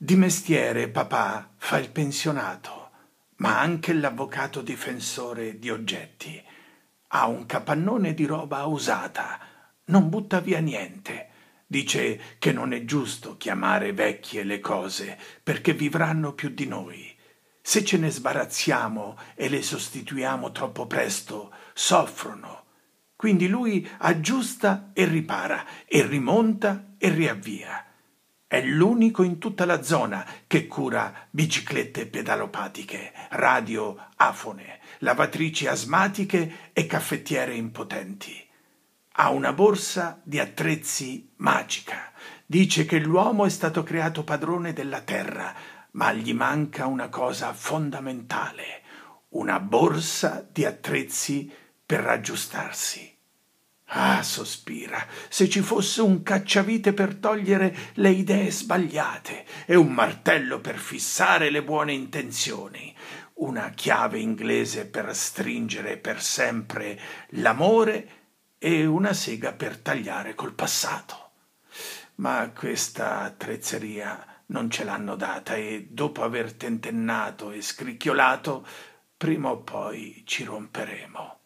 Di mestiere papà fa il pensionato, ma anche l'avvocato difensore di oggetti. Ha un capannone di roba usata, non butta via niente. Dice che non è giusto chiamare vecchie le cose, perché vivranno più di noi. Se ce ne sbarazziamo e le sostituiamo troppo presto, soffrono. Quindi lui aggiusta e ripara, e rimonta e riavvia. È l'unico in tutta la zona che cura biciclette pedalopatiche, radio afone, lavatrici asmatiche e caffettiere impotenti. Ha una borsa di attrezzi magica. Dice che l'uomo è stato creato padrone della terra, ma gli manca una cosa fondamentale, una borsa di attrezzi per aggiustarsi. Ah, sospira, se ci fosse un cacciavite per togliere le idee sbagliate e un martello per fissare le buone intenzioni, una chiave inglese per stringere per sempre l'amore e una sega per tagliare col passato. Ma questa attrezzeria non ce l'hanno data e dopo aver tentennato e scricchiolato, prima o poi ci romperemo.